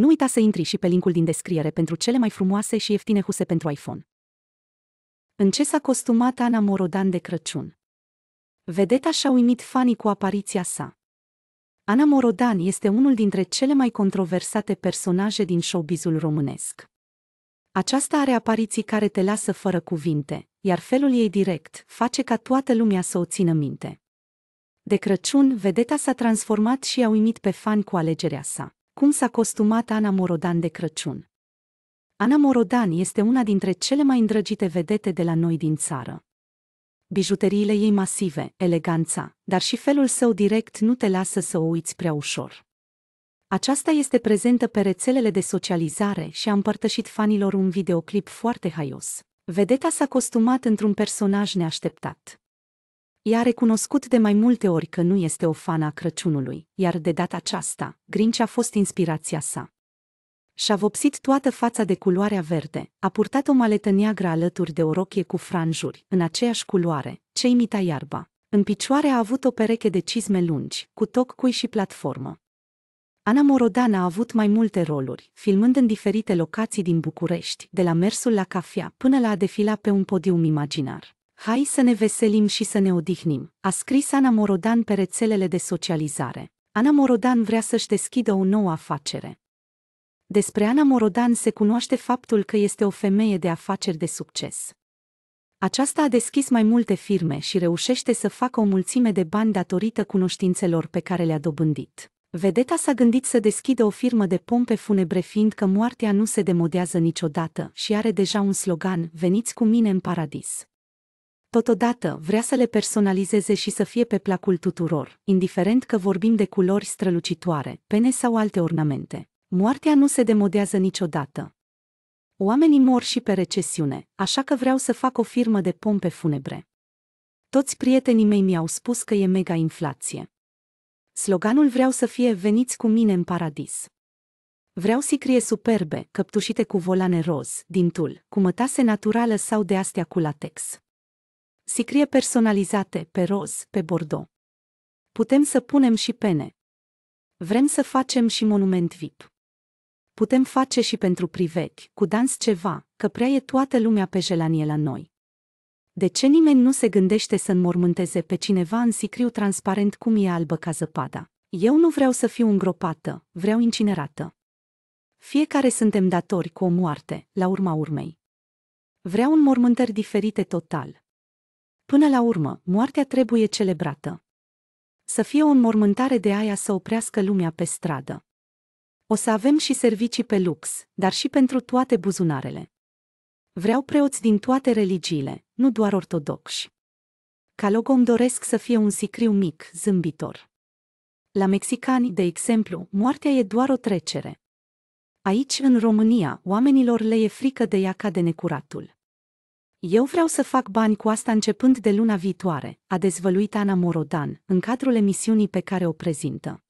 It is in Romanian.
Nu uita să intri și pe linkul din descriere pentru cele mai frumoase și ieftine huse pentru iPhone. În ce s-a costumat Ana Morodan de Crăciun? Vedeta și-a uimit fanii cu apariția sa. Ana Morodan este unul dintre cele mai controversate personaje din showbizul românesc. Aceasta are apariții care te lasă fără cuvinte, iar felul ei direct face ca toată lumea să o țină minte. De Crăciun, vedeta s-a transformat și a uimit pe fani cu alegerea sa. Cum s-a costumat Ana Morodan de Crăciun? Ana Morodan este una dintre cele mai îndrăgite vedete de la noi din țară. Bijuteriile ei masive, eleganța, dar și felul său direct nu te lasă să o uiți prea ușor. Aceasta este prezentă pe rețelele de socializare și a împărtășit fanilor un videoclip foarte haios. Vedeta s-a costumat într-un personaj neașteptat. Ea a recunoscut de mai multe ori că nu este o fană a Crăciunului, iar de data aceasta, Grinch a fost inspirația sa. Și-a vopsit toată fața de culoarea verde, a purtat o maletă neagră alături de o rochie cu franjuri, în aceeași culoare, ce imita iarba. În picioare a avut o pereche de cizme lungi, cu toc cui și platformă. Ana Morodan a avut mai multe roluri, filmând în diferite locații din București, de la mersul la cafea până la a defila pe un podium imaginar. Hai să ne veselim și să ne odihnim, a scris Ana Morodan pe rețelele de socializare. Ana Morodan vrea să-și deschidă o nouă afacere. Despre Ana Morodan se cunoaște faptul că este o femeie de afaceri de succes. Aceasta a deschis mai multe firme și reușește să facă o mulțime de bani datorită cunoștințelor pe care le-a dobândit. Vedeta s-a gândit să deschidă o firmă de pompe funebre fiindcă moartea nu se demodează niciodată și are deja un slogan, veniți cu mine în paradis. Totodată, vrea să le personalizeze și să fie pe placul tuturor, indiferent că vorbim de culori strălucitoare, pene sau alte ornamente. Moartea nu se demodează niciodată. Oamenii mor și pe recesiune, așa că vreau să fac o firmă de pompe funebre. Toți prietenii mei mi-au spus că e mega inflație. Sloganul vreau să fie Veniți cu mine în paradis. Vreau sicrie superbe, căptușite cu volane roz, din tul, cu mătase naturală sau de astea cu latex. Sicrie personalizate, pe roz, pe bordo. Putem să punem și pene. Vrem să facem și monument VIP. Putem face și pentru privechi, cu dans ceva, că prea e toată lumea pe jelanie la noi. De ce nimeni nu se gândește să înmormânteze pe cineva în sicriu transparent cum e albă ca zăpada? Eu nu vreau să fiu îngropată, vreau incinerată. Fiecare suntem datori cu o moarte, la urma urmei. Vreau înmormântări diferite total. Până la urmă, moartea trebuie celebrată. Să fie o înmormântare de aia să oprească lumea pe stradă. O să avem și servicii pe lux, dar și pentru toate buzunarele. Vreau preoți din toate religiile, nu doar ortodoxi. Ca logo îmi doresc să fie un sicriu mic, zâmbitor. La mexicani, de exemplu, moartea e doar o trecere. Aici, în România, oamenilor le e frică de ea ca de necuratul. Eu vreau să fac bani cu asta începând de luna viitoare, a dezvăluit Ana Morodan, în cadrul emisiunii pe care o prezintă.